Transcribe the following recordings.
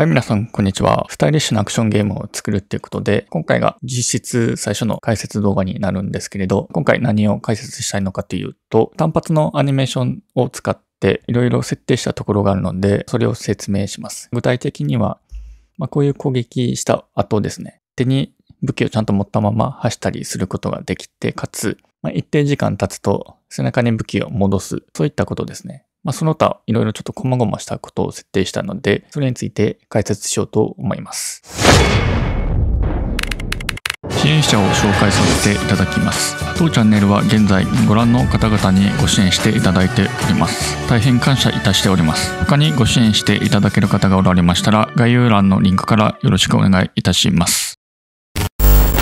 はい、皆さん、こんにちは。スタイリッシュなアクションゲームを作るっていうことで、今回が実質最初の解説動画になるんですけれど、今回何を解説したいのかというと、単発のアニメーションを使っていろいろ設定したところがあるので、それを説明します。具体的には、まあ、こういう攻撃した後ですね、手に武器をちゃんと持ったまま走ったりすることができて、かつ、まあ、一定時間経つと背中に武器を戻す、そういったことですね。まあ、その他いろいろちょっと細々したことを設定したので、それについて解説しようと思います。支援者を紹介させていただきます当チャンネルは現在ご覧の方々にご支援していただいております大変感謝いたしております他にご支援していただける方がおられましたら概要欄のリンクからよろしくお願いいたします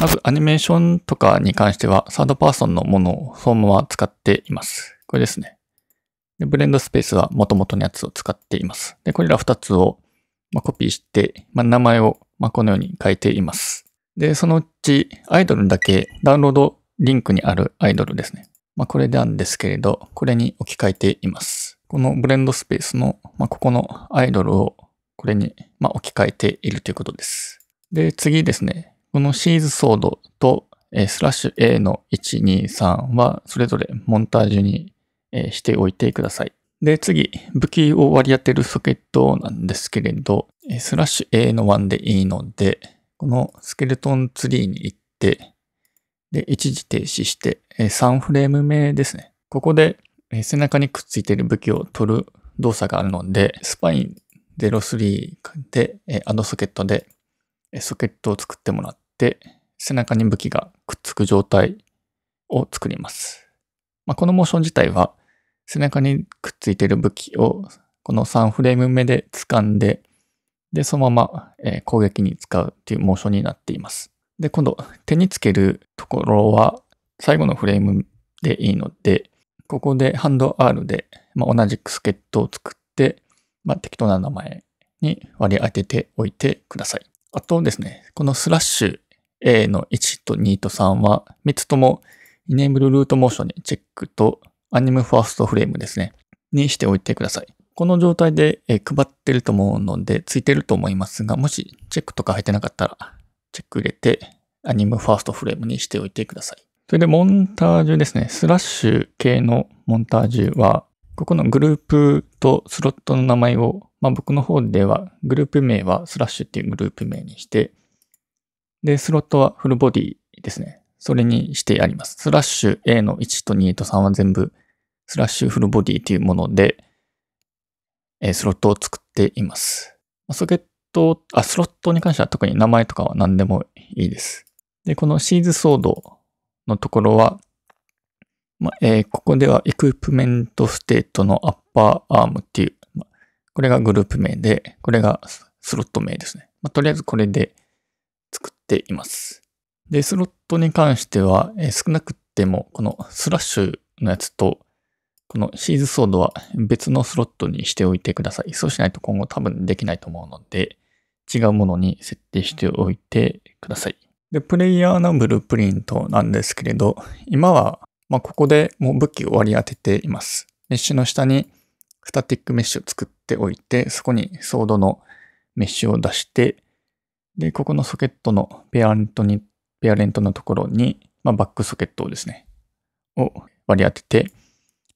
まずアニメーションとかに関してはサードパーソンのものをそのまま使っていますこれですねで、ブレンドスペースは元々のやつを使っています。で、これら2つを、まコピーして、ま名前を、まこのように変えています。で、そのうちアイドルだけダウンロードリンクにあるアイドルですね。まあ、これなんですけれど、これに置き換えています。このブレンドスペースの、まあ、ここのアイドルをこれに、ま置き換えているということです。で、次ですね。このシーズソードと、スラッシュ A の123はそれぞれモンタージュにえしておいてください。で、次、武器を割り当てるソケットなんですけれど、スラッシュ A の1でいいので、このスケルトンツリーに行って、で、一時停止して、3フレーム目ですね。ここで背中にくっついている武器を取る動作があるので、スパイン03でアドソケットでソケットを作ってもらって、背中に武器がくっつく状態を作ります。まあ、このモーション自体は背中にくっついてる武器をこの3フレーム目で掴んで、で、そのまま、え攻撃に使うっていうモーションになっています。で、今度手につけるところは最後のフレームでいいので、ここでハンド R で、まあ、同じく助っ人を作って、まあ、適当な名前に割り当てておいてください。あとですね、このスラッシュ A の1と2と3は3つともイネーブルルートモーションにチェックとアニムファーストフレームですね。にしておいてください。この状態で、配ってると思うので、ついてると思いますが、もしチェックとか入ってなかったら、チェック入れて、アニムファーストフレームにしておいてください。それで、モンタージュですね。スラッシュ系のモンタージュは、ここのグループとスロットの名前を、まあ、僕の方では、グループ名はスラッシュっていうグループ名にして、で、スロットはフルボディですね。それにしてあります。スラッシュ A の1と2と3は全部スラッシュフルボディというもので、えスロットを作っています。ソケット、あ、スロットに関しては特に名前とかは何でもいいです。で、このシーズソードのところは、まえー、ここではエクイプメントステートのアッパーアームっていう、ま、これがグループ名で、これがスロット名ですね。まとりあえずこれで作っています。で、スロットに関しては、え少なくても、このスラッシュのやつと、このシーズソードは別のスロットにしておいてください。そうしないと今後多分できないと思うので、違うものに設定しておいてください。で、プレイヤーのブループリントなんですけれど、今は、まあ、ここでもう武器を割り当てています。メッシュの下にスタティックメッシュを作っておいて、そこにソードのメッシュを出して、で、ここのソケットのペアントにペアレントのところに、まあ、バックソケットをですね、を割り当てて、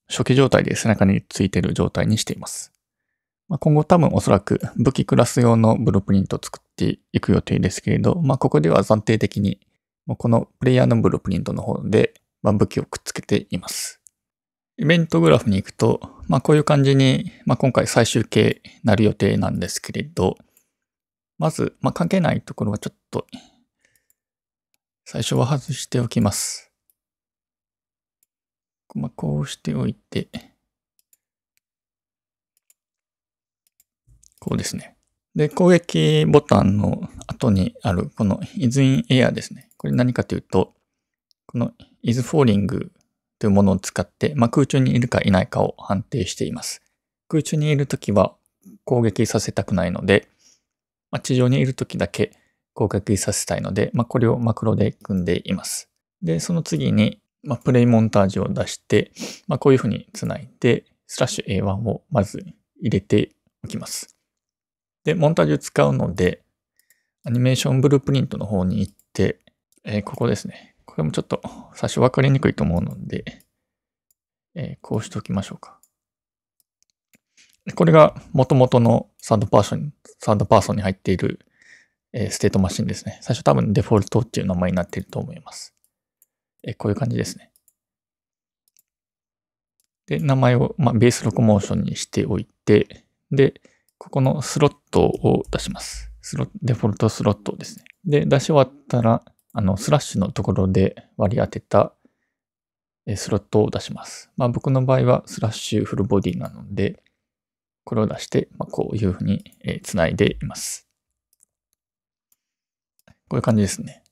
初期状態で背中についている状態にしています。まあ、今後多分おそらく武器クラス用のブループリントを作っていく予定ですけれど、まあ、ここでは暫定的に、このプレイヤーのブループリントの方で、ま武器をくっつけています。イベントグラフに行くと、まあ、こういう感じに、まあ、今回最終形なる予定なんですけれど、まず、まあ、関係ないところはちょっと最初は外しておきます。まあ、こうしておいて、こうですね。で、攻撃ボタンの後にあるこの is in air ですね。これ何かというと、この is falling というものを使って、まあ、空中にいるかいないかを判定しています。空中にいるときは攻撃させたくないので、まあ、地上にいるときだけ合格させたいので、まあ、これをマクロで組んでいます。で、その次に、まあ、プレイモンタージュを出して、まあ、こういうふうにつないで、スラッシュ A1 をまず入れておきます。で、モンタージュ使うので、アニメーションブループリントの方に行って、えー、ここですね。これもちょっと最初分かりにくいと思うので、えー、こうしておきましょうか。これが元々のサードパーソン、サードパーソンに入っているえステートマシンですね。最初多分デフォルトっていう名前になっていると思います。えこういう感じですね。で、名前を、まあ、ベースロコモーションにしておいて、で、ここのスロットを出します。スロデフォルトスロットですね。で、出し終わったら、あの、スラッシュのところで割り当てたスロットを出します。まあ、僕の場合はスラッシュフルボディなので、これを出して、まあ、こういうふうにつないでいます。こういう感じですね。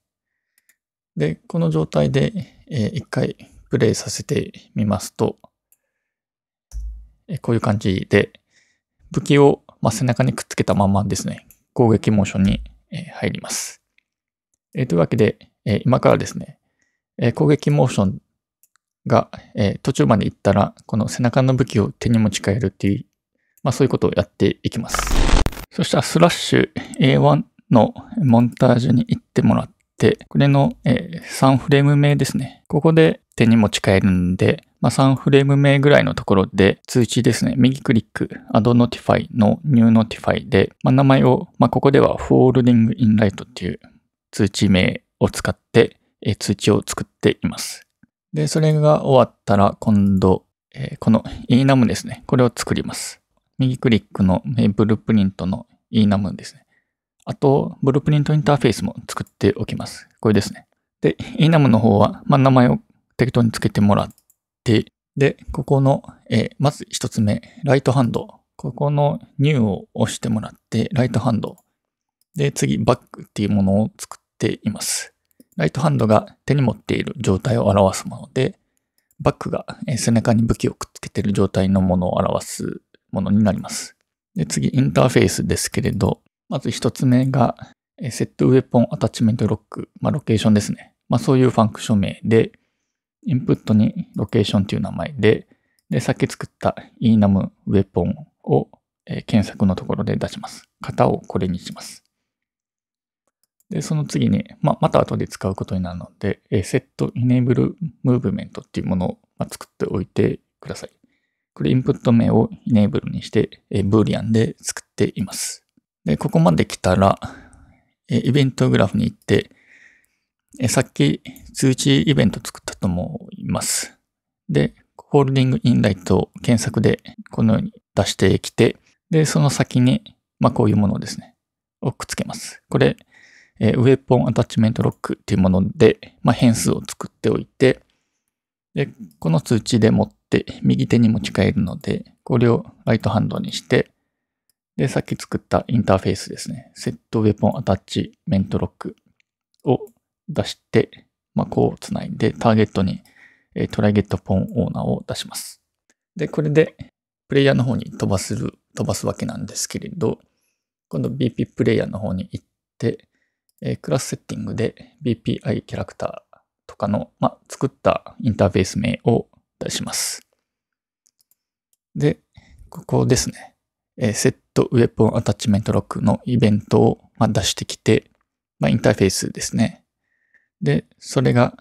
で、この状態で、えー、一回プレイさせてみますと、えー、こういう感じで、武器を、まあ、背中にくっつけたままですね、攻撃モーションに、えー、入ります。えー、というわけで、えー、今からですね、えー、攻撃モーションが、えー、途中まで行ったら、この背中の武器を手に持ち帰るっていう、まあそういうことをやっていきます。そしたらスラッシュ A1 のモンタージュに行ってもらって、これの、えー、3フレーム目ですね。ここで手に持ち帰るんで、まあ、3フレーム目ぐらいのところで通知ですね、右クリック、Add Notify の New Notify で、まあ、名前を、まあ、ここでは Folding in Light っていう通知名を使って、えー、通知を作っています。で、それが終わったら今度、えー、この enum ですね、これを作ります。右クリックのブループリントの enum ですね。あと、ブループリントインターフェースも作っておきます。これですね。で、enum の方は、まあ、名前を適当につけてもらって、で、ここの、えー、まず一つ目、ライトハンド。ここの new を押してもらって、ライトハンド。で、次、バックっていうものを作っています。ライトハンドが手に持っている状態を表すもので、バックが背中に武器をくっつけている状態のものを表すものになります。で次、インターフェースですけれど、まず一つ目が、セットウェポンアタッチメントロック、まあ、ロケーションですね。まあ、そういうファンクション名で、インプットにロケーションという名前で、で、さっき作った enum ウェポンを、え検索のところで出します。型をこれにします。で、その次に、まあ、また後で使うことになるので、えセットイネーブルムーブメントっていうものを、ま作っておいてください。これインプット名をイネーブルにして、えブーリアンで作っています。で、ここまで来たら、イベントグラフに行って、さっき通知イベント作ったと思います。で、ホールディングインライトを検索でこのように出してきて、で、その先に、まあ、こういうものですね、をくっつけます。これ、えウェポンアタッチメントロックっていうもので、まあ、変数を作っておいて、で、この通知で持って右手に持ち帰るので、これをライトハンドにして、で、さっき作ったインターフェースですね。セットウェポンアタッチメントロックを出して、まあ、こうつないで、ターゲットに、えー、トライゲットポンオーナーを出します。で、これで、プレイヤーの方に飛ばする、飛ばすわけなんですけれど、今度 BP プレイヤーの方に行って、えー、クラスセッティングで BPI キャラクターとかの、まあ、作ったインターフェース名を出します。で、ここですね。えー、セッとウェポンアタッチメントロックのイベントを出してきて、まあ、インターフェースですね。で、それが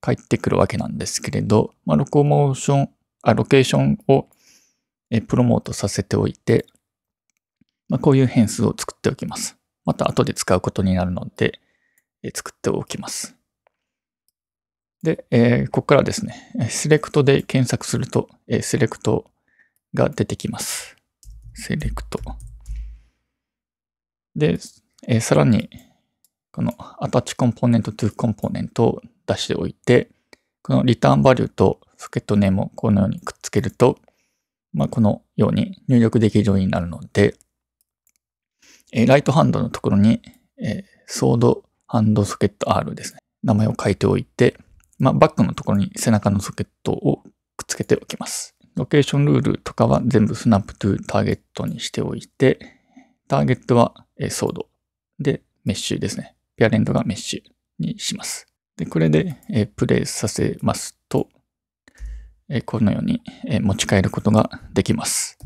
返ってくるわけなんですけれど、まあ、ロコモーション、あ、ロケーションをプロモートさせておいて、まあ、こういう変数を作っておきます。また後で使うことになるので、作っておきます。で、えここからですね、セレクトで検索すると、セレクトが出てきます。セレクト。で、えー、さらに、このアタッチコンポーネント to コンポーネントを出しておいて、このリターンバリューとソケットネームをこのようにくっつけると、まあ、このように入力できるようになるので、えー、ライトハンドのところに、えー、ソードハンドソケット R ですね。名前を書いておいて、まあ、バックのところに背中のソケットをくっつけておきます。ロケーションルールとかは全部スナップトゥーターゲットにしておいて、ターゲットはソード。で、メッシュですね。ペアレントがメッシュにします。で、これでプレイさせますと、このように持ち帰ることができます。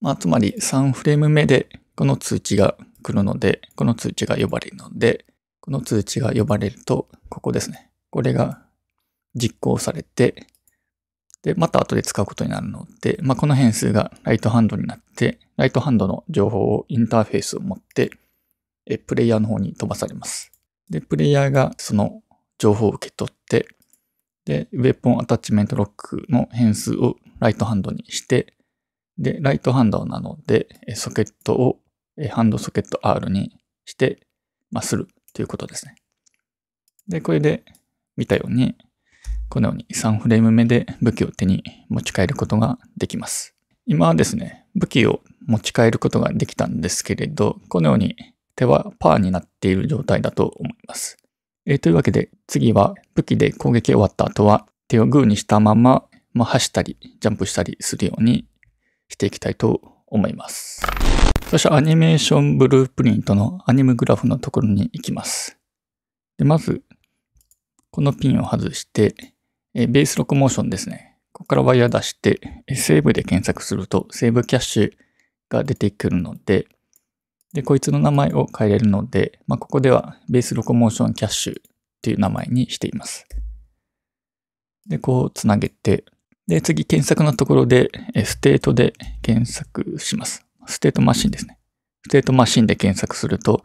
まあ、つまり3フレーム目でこの通知が来るので、この通知が呼ばれるので、この通知が呼ばれると、ここですね。これが実行されて、で、また後で使うことになるので、まあ、この変数がライトハンドになって、ライトハンドの情報をインターフェースを持って、えプレイヤーの方に飛ばされます。で、プレイヤーがその情報を受け取って、で、ウェポンアタッチメントロックの変数をライトハンドにして、で、ライトハンドなので、ソケットをハンドソケット R にして、まあ、するということですね。で、これで見たように、このように3フレーム目で武器を手に持ち帰ることができます。今はですね、武器を持ち帰ることができたんですけれど、このように手はパーになっている状態だと思います。えー、というわけで次は武器で攻撃終わった後は手をグーにしたまま、まあ、走ったりジャンプしたりするようにしていきたいと思います。そしてアニメーションブループリントのアニメグラフのところに行きます。でまず、このピンを外して、えベースロクモーションですね。ここからワイヤー出して、セーブで検索すると、セーブキャッシュが出てくるので、で、こいつの名前を変えれるので、まあ、ここではベースロコモーションキャッシュっていう名前にしています。で、こうつなげて、で、次検索のところで、ステートで検索します。ステートマシンですね。ステートマシンで検索すると、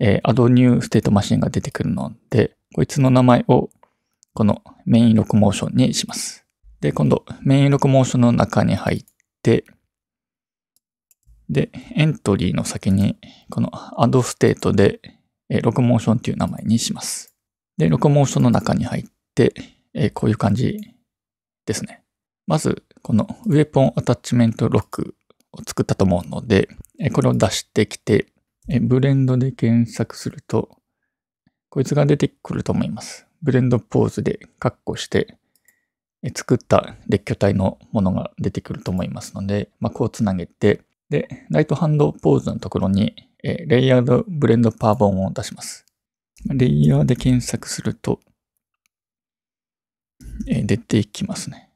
えー、アドニューステートマシンが出てくるので、こいつの名前をこのメインロックモーションにします。で、今度メインロックモーションの中に入って、で、エントリーの先に、この add state で、えロックモーションっていう名前にします。で、ロックモーションの中に入って、えこういう感じですね。まず、このウェポンアタッチメントロックを作ったと思うので、えこれを出してきてえ、ブレンドで検索すると、こいつが出てくると思います。ブレンドポーズで括弧して作った列挙体のものが出てくると思いますので、まあ、こうつなげて、で、ライトハンドポーズのところに、えレイヤードブレンドパーボンを出します。レイヤーで検索すると、え出てきますね。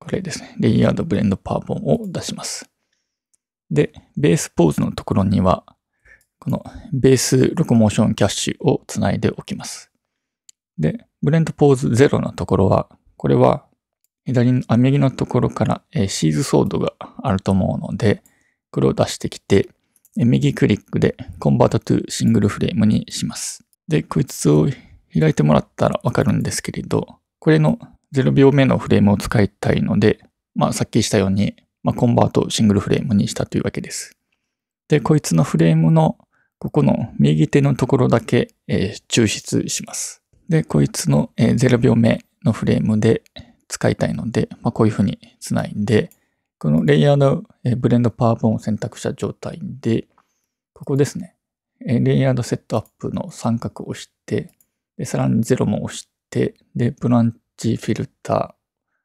これですね。レイヤードブレンドパーボンを出します。で、ベースポーズのところには、このベースロコモーションキャッシュをつないでおきます。で、ブレンドポーズ0のところは、これは左の、あ、右のところから、シーズソードがあると思うので、これを出してきて、右クリックでコンバートトゥシングルフレームにします。で、こいつを開いてもらったらわかるんですけれど、これの0秒目のフレームを使いたいので、まあさっきしたように、まあ、コンバートシングルフレームにしたというわけです。で、こいつのフレームのここの右手のところだけ、えー、抽出します。で、こいつの、えー、0秒目のフレームで使いたいので、まあ、こういうふうにつないで、このレイヤーの、えー、ブレンドパワーボンを選択した状態で、ここですね、えー、レイヤードセットアップの三角を押して、でさらに0も押して、で、ブランチフィルタ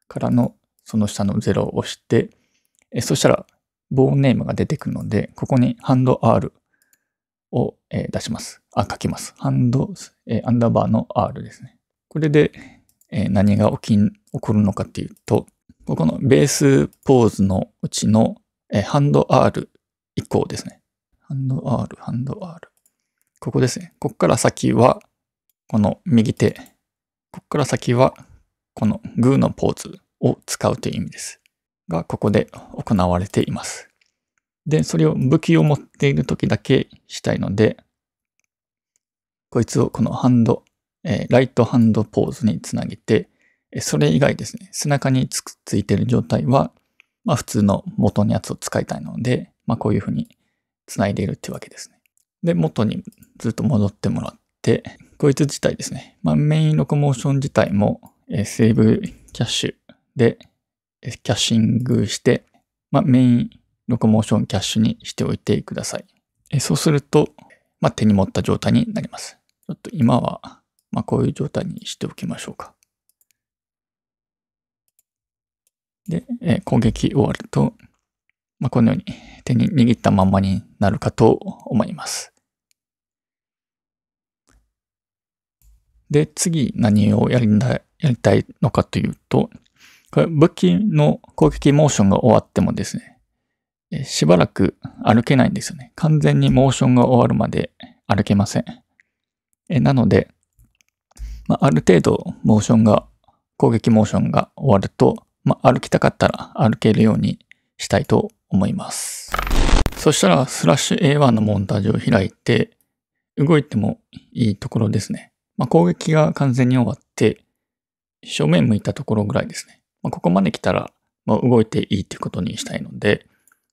ーからのその下の0を押して、えそしたらボーンネームが出てくるので、ここにハンド R を、え出します。あ、書きます。ハンド、えアンダーバーの R ですね。これで、え何が起きん、起こるのかっていうと、ここのベースポーズのうちの、えハンド R 以降ですね。ハンド R、ハンド R。ここですね。ここから先は、この右手。ここから先は、このグーのポーズを使うという意味です。が、ここで行われています。で、それを武器を持っている時だけしたいので、こいつをこのハンド、えー、ライトハンドポーズにつなげて、それ以外ですね、背中につくついている状態は、まあ普通の元のやつを使いたいので、まあこういうふうに繋いでいるっていうわけですね。で、元にずっと戻ってもらって、こいつ自体ですね、まあメインロコモーション自体も、えー、セーブキャッシュで、キャッシングして、まあメインロコモーションキャッシュにしておいてください。えそうすると、まあ、手に持った状態になります。ちょっと今は、まあ、こういう状態にしておきましょうか。で、え攻撃終わると、まあ、このように手に握ったまんまになるかと思います。で、次何をやりやりたいのかというと、これ武器の攻撃モーションが終わってもですね、しばらく歩けないんですよね。完全にモーションが終わるまで歩けません。えなので、まあ、ある程度モーションが、攻撃モーションが終わると、まあ、歩きたかったら歩けるようにしたいと思います。そしたらスラッシュ A1 のモンタージュを開いて、動いてもいいところですね。まあ、攻撃が完全に終わって、正面向いたところぐらいですね。まあ、ここまで来たら、まあ、動いていいってことにしたいので、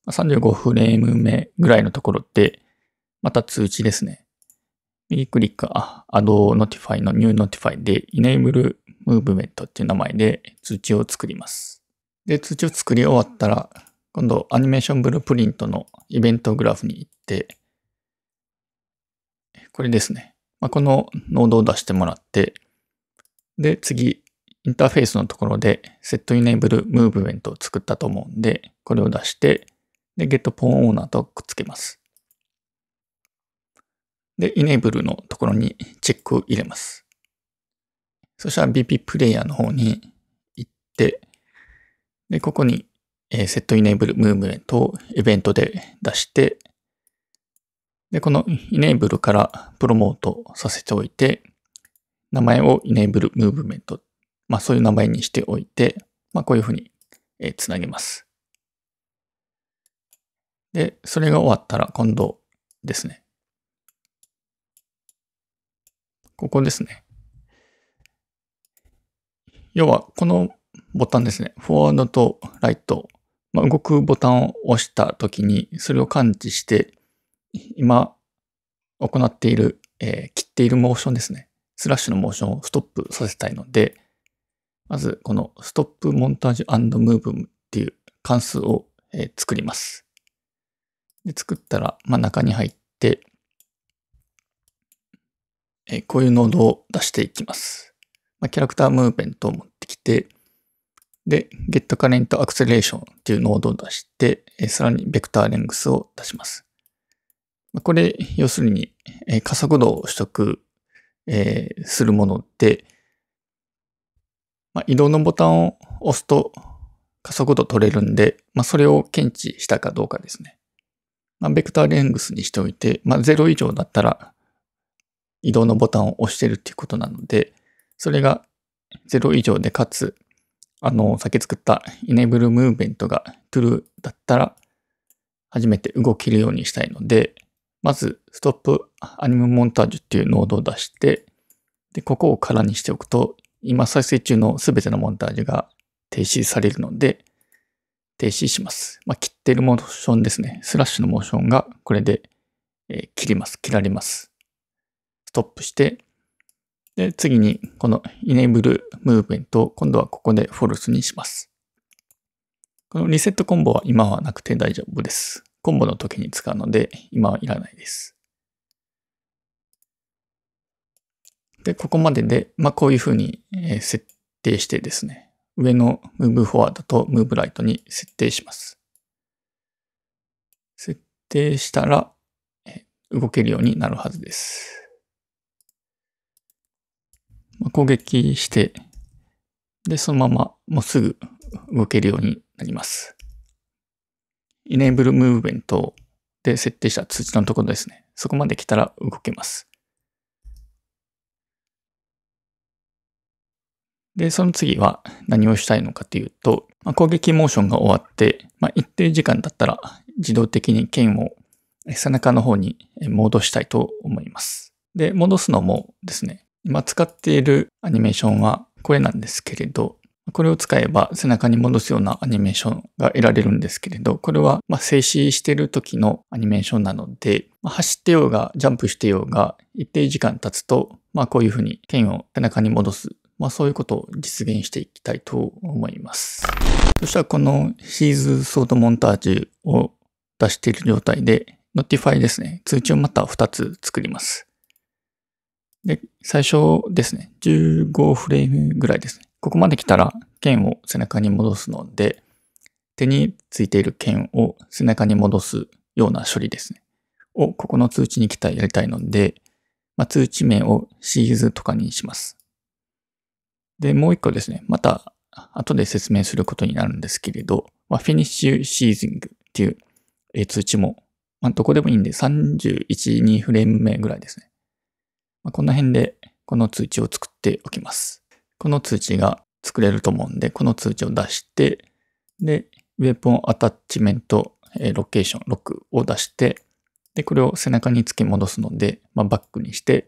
35フレーム目ぐらいのところで、また通知ですね。右クリック、あ、Add Notify の New Notify で Enable Movement っていう名前で通知を作ります。で、通知を作り終わったら、今度アニメーションブループリントのイベントグラフに行って、これですね。まあ、このノードを出してもらって、で、次、インターフェースのところで Set Enable Movement を作ったと思うんで、これを出して、で、get ポーンオーナーとくっつけます。で、enable のところにチェックを入れます。そしたら BP プレイヤーの方に行って、で、ここに、えー、set enable movement をイベントで出して、で、この enable からプロモートさせておいて、名前を enable movement、まあそういう名前にしておいて、まあこういうふうに、えー、つなげます。で、それが終わったら今度ですね。ここですね。要は、このボタンですね。フォワードとライト。まあ、動くボタンを押したときに、それを感知して、今行っている、えー、切っているモーションですね。スラッシュのモーションをストップさせたいので、まずこのストップモンタージュムーブっていう関数を、え作ります。で、作ったら、まあ、中に入って、えこういうノードを出していきます。まあ、キャラクタームーペントを持ってきて、で、getCurrentAcceleration っていうノードを出して、えさらにベクターレングスを出します。まこれ、要するに、え加速度を取得、えー、するもので、まあ、移動のボタンを押すと加速度取れるんで、まあ、それを検知したかどうかですね。まあ、ベクターレングスにしておいて、まあ、0以上だったら移動のボタンを押してるっていうことなので、それが0以上でかつ、あの、先作った Enable Movement が True だったら、初めて動けるようにしたいので、まず、ストップアニメモンタージュっていうノードを出して、で、ここを空にしておくと、今再生中のすべてのモンタージュが停止されるので、停止します。まあ、切ってるモーションですね。スラッシュのモーションがこれで、え切ります。切られます。ストップして、で、次にこの Enable Movement を今度はここで False にします。このリセットコンボは今はなくて大丈夫です。コンボの時に使うので今はいらないです。で、ここまでで、まあ、こういうふうに設定してですね、上の Move Forward と Move Right に設定します。設定したら、動けるようになるはずです。ま攻撃して、で、そのままもうすぐ動けるようになります。Enable Movement で設定した通知のところですね。そこまで来たら動けます。で、その次は何をしたいのかというと、まあ、攻撃モーションが終わって、まあ、一定時間だったら自動的に剣を背中の方に戻したいと思います。で、戻すのもですね、今使っているアニメーションはこれなんですけれど、これを使えば背中に戻すようなアニメーションが得られるんですけれど、これはま静止している時のアニメーションなので、まあ、走ってようがジャンプしてようが一定時間経つと、まあこういうふうに剣を背中に戻すまあそういうことを実現していきたいと思います。そしたらこのシーズソードモンタージュを出している状態で、notify ですね、通知をまた2つ作ります。で、最初ですね、15フレームぐらいですね。ここまで来たら剣を背中に戻すので、手についている剣を背中に戻すような処理ですね。を、ここの通知に来たらやりたいので、まあ、通知名をシーズとかにします。で、もう一個ですね、また後で説明することになるんですけれど、まあ、フィニッシュシーズングっていう通知も、まあ、どこでもいいんで31、2フレーム目ぐらいですね。まあ、この辺でこの通知を作っておきます。この通知が作れると思うんで、この通知を出して、で、ウェポンアタッチメント、えロケーション、ロックを出して、で、これを背中に突き戻すので、まあ、バックにして、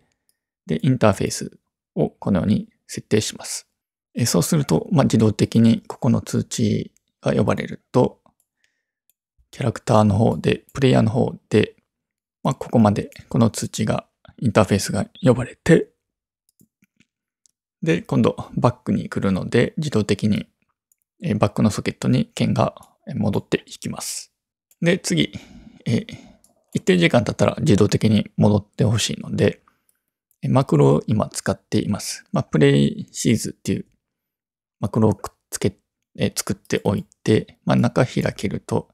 で、インターフェースをこのように設定します。えそうすると、まあ、自動的にここの通知が呼ばれると、キャラクターの方で、プレイヤーの方で、まあ、ここまでこの通知が、インターフェースが呼ばれて、で、今度バックに来るので、自動的にバックのソケットに剣が戻っていきます。で、次、え一定時間経ったら自動的に戻ってほしいので、マクロを今使っています。まあ、プレイシーズっていうマクロをくっつけ、え作っておいて、まあ、中開けると、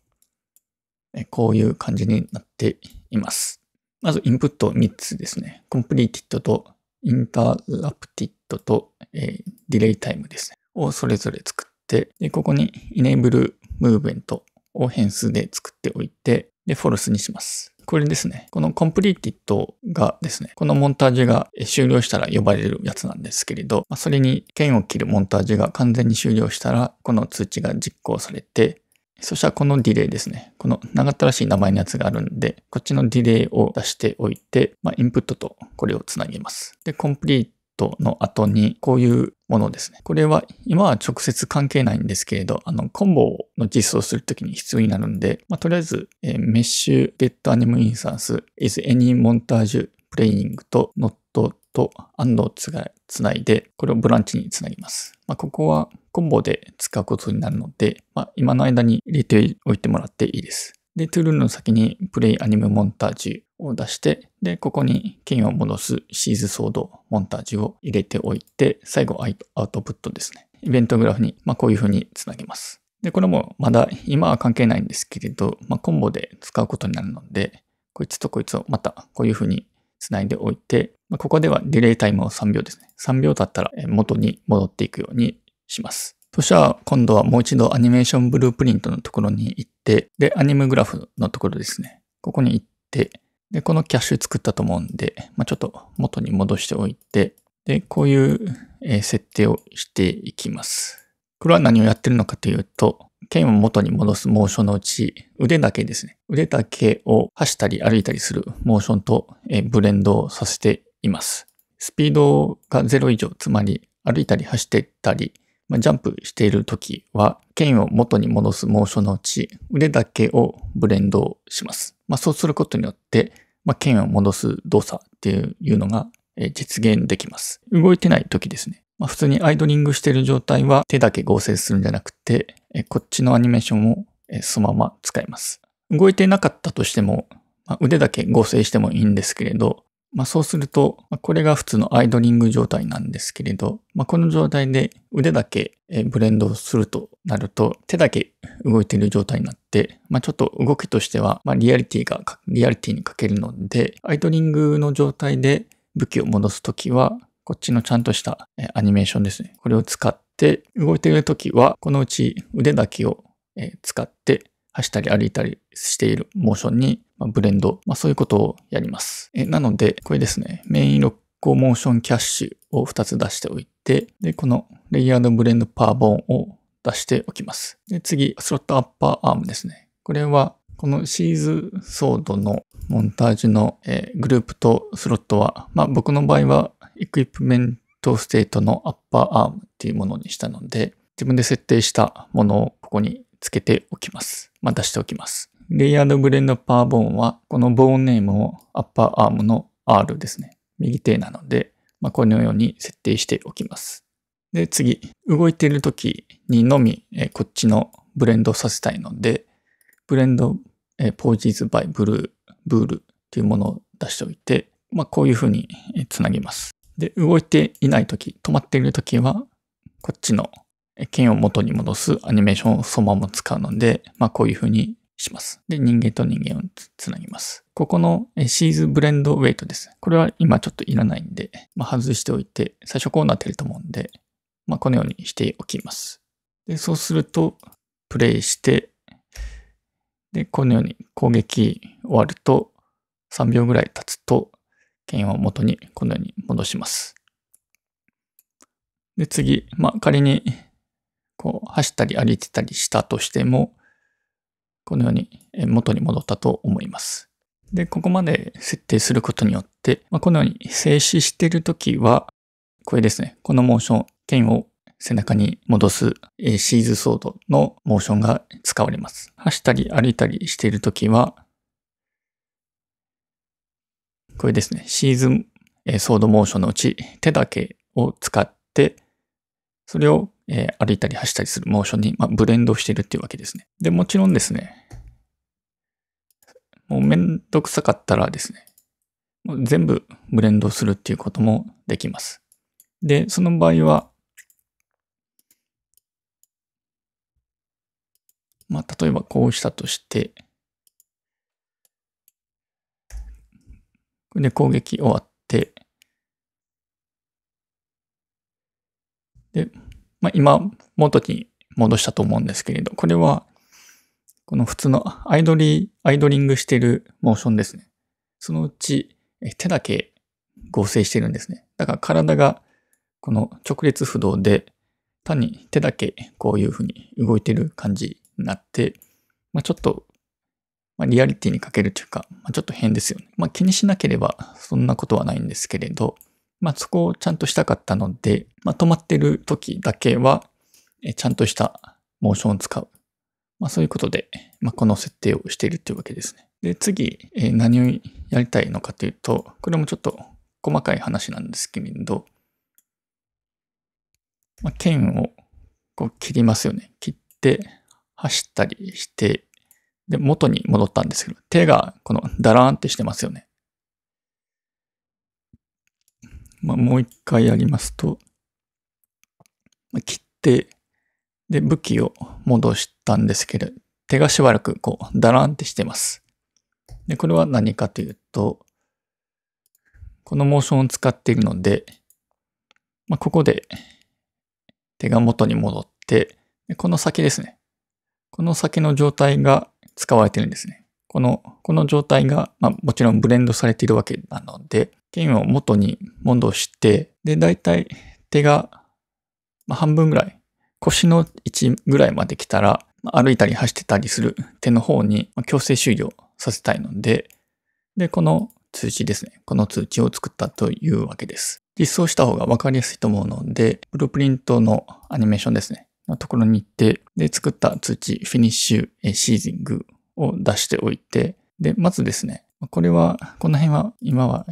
えこういう感じになっています。まずインプット3つですね。コンプリーティッドとインタラプティッドと、えディレイタイムですね。をそれぞれ作って、でここに enable movement を変数で作っておいて、で、フォルスにします。これですね。このコンプリー e t e トがですね、このモンタージュが終了したら呼ばれるやつなんですけれど、それに剣を切るモンタージュが完全に終了したら、この通知が実行されて、そしたらこのディレイですね。この長ったらしい名前のやつがあるんで、こっちのディレイを出しておいて、まあ、インプットとこれをつなげます。で、コンプリートの後に、こういうものですね。これは今は直接関係ないんですけれど、あの、コンボの実装するときに必要になるんで、まあ、とりあえず、えー、メッシュゲットアニムインスタンス is any montage playing と not と and をつない、で、これをブランチにつなぎます。まあ、ここはコンボで使うことになるので、まあ、今の間に入れておいてもらっていいです。で、トゥルーの先にプレイアニメモン montage を出して、で、ここに剣を戻すシーズソードモンタージュを入れておいて、最後アウトプットですね。イベントグラフに、まあ、こういう風につなげます。で、これもまだ今は関係ないんですけれど、まあ、コンボで使うことになるので、こいつとこいつをまたこういう風につないでおいて、まあ、ここではディレイタイムを3秒ですね。3秒経ったら元に戻っていくようにします。そしたら今度はもう一度アニメーションブループリントのところに行って、で、アニムグラフのところですね。ここに行って、で、このキャッシュ作ったと思うんで、まあ、ちょっと元に戻しておいて、で、こういう設定をしていきます。これは何をやってるのかというと、剣を元に戻すモーションのうち、腕だけですね。腕だけを走ったり歩いたりするモーションとブレンドをさせています。スピードが0以上、つまり歩いたり走ってったり、まあ、ジャンプしているときは、剣を元に戻すモーションのうち、腕だけをブレンドします。まあ、そうすることによって、まあ、剣を戻す動作っていうのが実現できます。動いてない時ですね。まあ、普通にアイドリングしてる状態は手だけ合成するんじゃなくて、こっちのアニメーションをそのまま使います。動いてなかったとしても、ま腕だけ合成してもいいんですけれど、まあ、そうすると、まあ、これが普通のアイドリング状態なんですけれど、まあ、この状態で腕だけブレンドするとなると、手だけ動いている状態になって、まあ、ちょっと動きとしては、まあ、リアリティが、リアリティに欠けるので、アイドリングの状態で武器を戻すときは、こっちのちゃんとしたアニメーションですね。これを使って、動いているときは、このうち腕だけを使って走ったり歩いたりしているモーションに、まブレンド、まあ、そういうことをやります。えなので、これですね、メインロックモーションキャッシュを2つ出しておいて、で、このレイヤードブレンドパーボーンを出しておきます。で、次、スロットアッパーアームですね。これは、このシーズソードのモンタージュの、えグループとスロットは、まあ、僕の場合はエクイプメントステートのアッパーアームっていうものにしたので、自分で設定したものをここにつけておきます。まあ、出しておきます。レイヤードブレンドパワーボーンは、このボーンネームをアッパーアームの R ですね。右手なので、まあ、このように設定しておきます。で、次、動いている時にのみ、えこっちのブレンドさせたいので、ブレンド、えポージーズバイブルー、ブールというものを出しておいて、まあ、こういうふうにつなぎます。で、動いていない時、止まっている時は、こっちの剣を元に戻すアニメーションをそのまま使うので、まあこういう風にします。で、人間と人間をつなぎます。ここのシーズブレンドウェイトです。これは今ちょっといらないんで、まあ、外しておいて、最初こうなってると思うんで、まあ、このようにしておきます。で、そうすると、プレイして、で、このように攻撃終わると、3秒ぐらい経つと、剣を元にこのように戻します。で、次、まあ、仮にこう、走ったり歩いてたりしたとしても、このように元に戻ったと思います。で、ここまで設定することによって、まあ、このように静止しているときは、これですね、このモーション、剣を背中に戻すシーズソードのモーションが使われます。走ったり歩いたりしているときは、これですね、シーズンソードモーションのうち手だけを使ってそれを、えー、歩いたり走ったりするモーションに、まあ、ブレンドしているっていうわけですね。で、もちろんですね、もうめんどくさかったらですね、もう全部ブレンドするっていうこともできます。で、その場合は、まあ、例えばこうしたとして、で、攻撃終わっで、まあ、今元に戻したと思うんですけれど、これは、この普通のアイドリ、アイドリングしてるモーションですね。そのうち手だけ合成してるんですね。だから体がこの直列不動で単に手だけこういうふうに動いてる感じになって、まあ、ちょっと、まリアリティに欠けるというか、まあ、ちょっと変ですよね。まあ、気にしなければそんなことはないんですけれど、まあ、そこをちゃんとしたかったので、まあ、止まってる時だけは、えちゃんとしたモーションを使う。まあ、そういうことで、まあ、この設定をしているというわけですね。で、次、え何をやりたいのかというと、これもちょっと細かい話なんですけれど、まあ、剣をこう切りますよね。切って走ったりして、で、元に戻ったんですけど、手がこのダラーンってしてますよね。まあ、もう一回やりますと、まあ、切って、で、武器を戻したんですけど、手がしばらくこう、だらんってしてます。で、これは何かというと、このモーションを使っているので、まあ、ここで手が元に戻って、この先ですね。この先の状態が使われてるんですね。この、この状態が、まあ、もちろんブレンドされているわけなので、剣を元に戻して、で、だいたい手が、まあ、半分ぐらい、腰の位置ぐらいまで来たら、まあ、歩いたり走ってたりする手の方に強制終了させたいので、で、この通知ですね。この通知を作ったというわけです。実装した方がわかりやすいと思うので、ブループリントのアニメーションですね。のところに行って、で、作った通知、フィニッシュ、シーズングを出しておいて、で、まずですね、これは、この辺は今は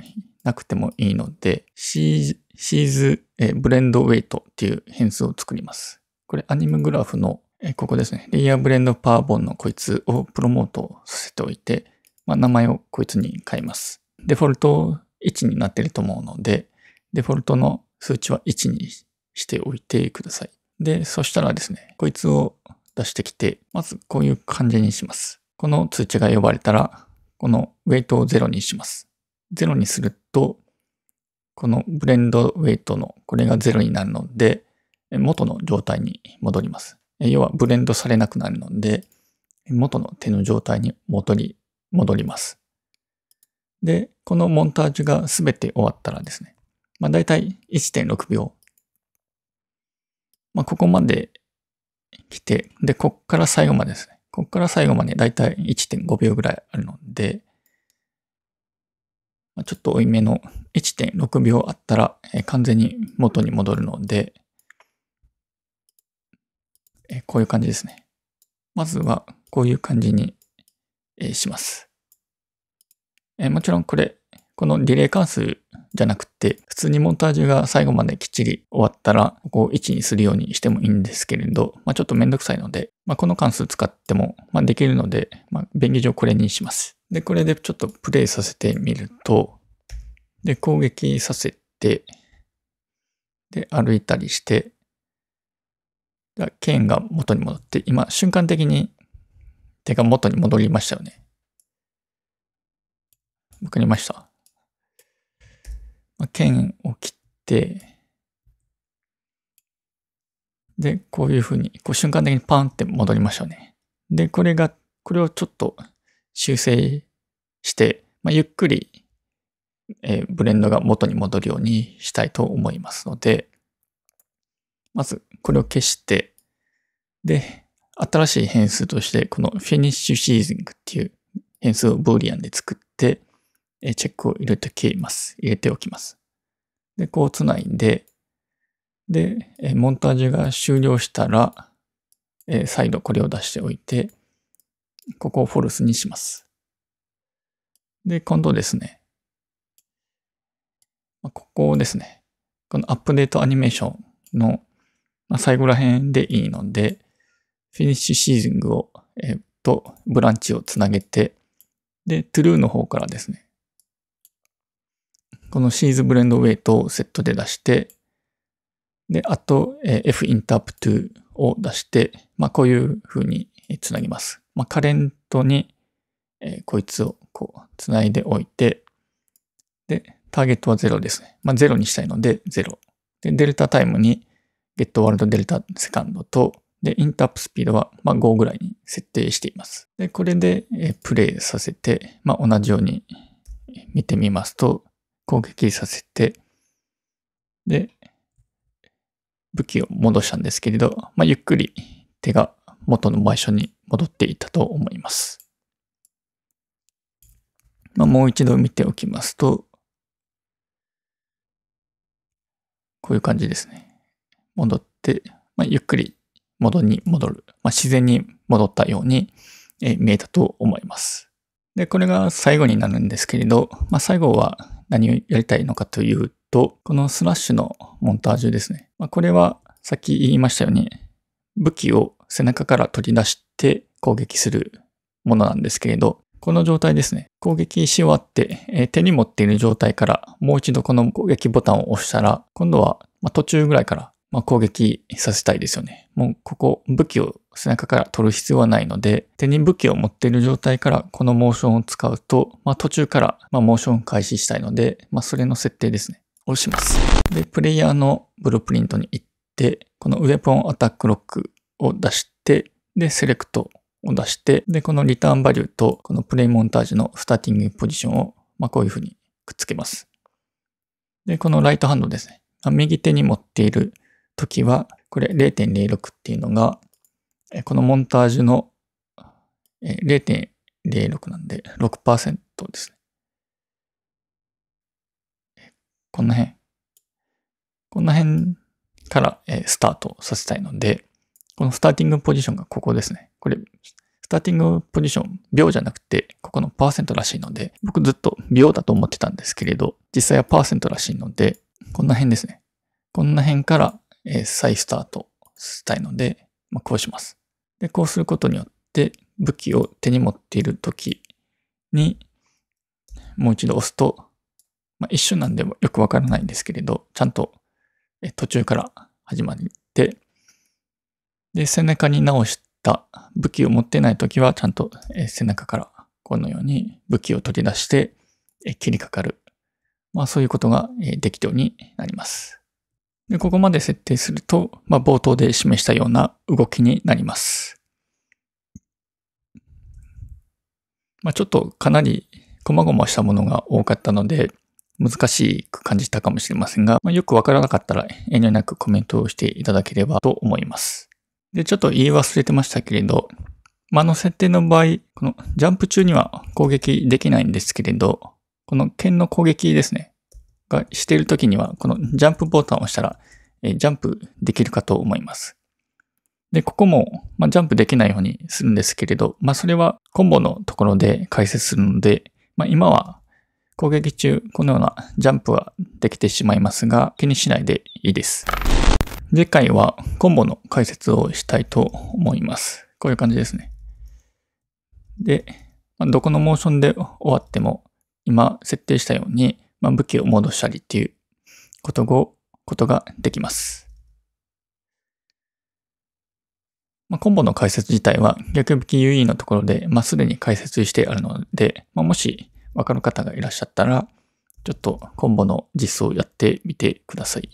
なくてもいいので、シーズ、えブレンドウェイトっていう変数を作ります。これアニムグラフの、えここですね、レイヤーブレンドパーボンのこいつをプロモートさせておいて、まあ、名前をこいつに変えます。デフォルト1になってると思うので、デフォルトの数値は1にしておいてください。で、そしたらですね、こいつを出してきて、まずこういう感じにします。この通知が呼ばれたら、このウェイトを0にします。0にすると、このブレンドウェイトのこれが0になるので、元の状態に戻ります。要はブレンドされなくなるので、元の手の状態に戻り、戻ります。で、このモンタージュが全て終わったらですね、まあ大体1.6秒。まあここまで来て、で、こっから最後までですね、ここから最後までだいたい1.5秒ぐらいあるので、ちょっと多いめの1.6秒あったら、え完全に元に戻るので、えこういう感じですね。まずはこういう感じに、えします。えもちろんこれ、このリレー関数じゃなくて、普通にモンタージュが最後まできっちり終わったら、ここを1にするようにしてもいいんですけれど、まあ、ちょっとめんどくさいので、まあ、この関数使っても、まあ、できるので、まあ、便宜上これにします。で、これでちょっとプレイさせてみると、で、攻撃させて、で、歩いたりして、剣が元に戻って、今、瞬間的に手が元に戻りましたよね。わかりました。剣を切って、で、こういうふうに、こう瞬間的にパンって戻りましょうね。で、これが、これをちょっと修正して、まあ、ゆっくり、えー、ブレンドが元に戻るようにしたいと思いますので、まずこれを消して、で、新しい変数として、このフィニッシュシーズングっていう変数をブーリアンで作って、えチェックを入れておきます。入れておきます。で、こう繋いで、で、えモンタージュが終了したら、え再度これを出しておいて、ここをフォルスにします。で、今度ですね、ここですね、このアップデートアニメーションの最後ら辺でいいので、フィニッシュシーズングを、えー、とブランチをつなげて、で、トゥルーの方からですね、このシーズブレンドウェイトをセットで出して、で、あと、え f インタープ2を出して、まあ、こういう風につなぎます。まあ、カレントに、えー、こいつをこう、つないでおいて、で、ターゲットは0ですね。まあ、0にしたいので、0。で、デルタタイムに、ゲットワールドデルタセカンドと、で、インタープスピードは、ま5ぐらいに設定しています。で、これで、えー、プレイさせて、ま同じように見てみますと、攻撃させて、で、武器を戻したんですけれど、まあ、ゆっくり手が元の場所に戻っていたと思います。まあ、もう一度見ておきますと、こういう感じですね。戻って、まあ、ゆっくり元に戻る。まあ、自然に戻ったように、え見えたと思います。で、これが最後になるんですけれど、まあ、最後は何をやりたいのかというと、このスラッシュのモンタージュですね。まあ、これはさっき言いましたように、武器を背中から取り出して攻撃するものなんですけれど、この状態ですね。攻撃し終わって、えー、手に持っている状態からもう一度この攻撃ボタンを押したら、今度は、ま途中ぐらいから、ま攻撃させたいですよね。もうここ武器を背中から取る必要はないので、手に武器を持っている状態からこのモーションを使うと、まあ、途中から、まモーション開始したいので、まあ、それの設定ですね。押します。で、プレイヤーのブループリントに行って、このウェポンアタックロックを出して、で、セレクトを出して、で、このリターンバリューと、このプレイモンタージュのスターティングポジションを、まあ、こういうふうにくっつけます。で、このライトハンドですね。まあ、右手に持っている時は、これ0.06っていうのが、このモンタージュの0.06なんで6%ですね。この辺。この辺からスタートさせたいので、このスターティングポジションがここですね。これ、スターティングポジション、秒じゃなくて、ここのパーセントらしいので、僕ずっと秒だと思ってたんですけれど、実際はパーセントらしいので、こんな辺ですね。こんな辺から再スタートしたいので、まあ、こうします。で、こうすることによって武器を手に持っている時にもう一度押すと、まあ、一瞬なんでもよくわからないんですけれど、ちゃんと途中から始まって、で、背中に直した武器を持ってない時は、ちゃんと背中からこのように武器を取り出して切りかかる。まあそういうことができるようになります。で、ここまで設定すると、まあ、冒頭で示したような動きになります。まあ、ちょっとかなり細々したものが多かったので、難しく感じたかもしれませんが、まあ、よくわからなかったら遠慮なくコメントをしていただければと思います。で、ちょっと言い忘れてましたけれど、まあ、の設定の場合、このジャンプ中には攻撃できないんですけれど、この剣の攻撃ですね。がしているときには、このジャンプボタンを押したら、えジャンプできるかと思います。で、ここも、まあ、ジャンプできないようにするんですけれど、まあ、それはコンボのところで解説するので、まあ、今は攻撃中、このようなジャンプはできてしまいますが、気にしないでいいです。次回はコンボの解説をしたいと思います。こういう感じですね。で、どこのモーションで終わっても、今設定したように、まあ、武器を戻したりっていうことことができます。まあ、コンボの解説自体は逆向き UE のところで、まあ、すでに解説してあるので、まあ、もしわかる方がいらっしゃったら、ちょっとコンボの実装をやってみてください。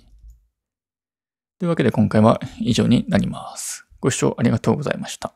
というわけで今回は以上になります。ご視聴ありがとうございました。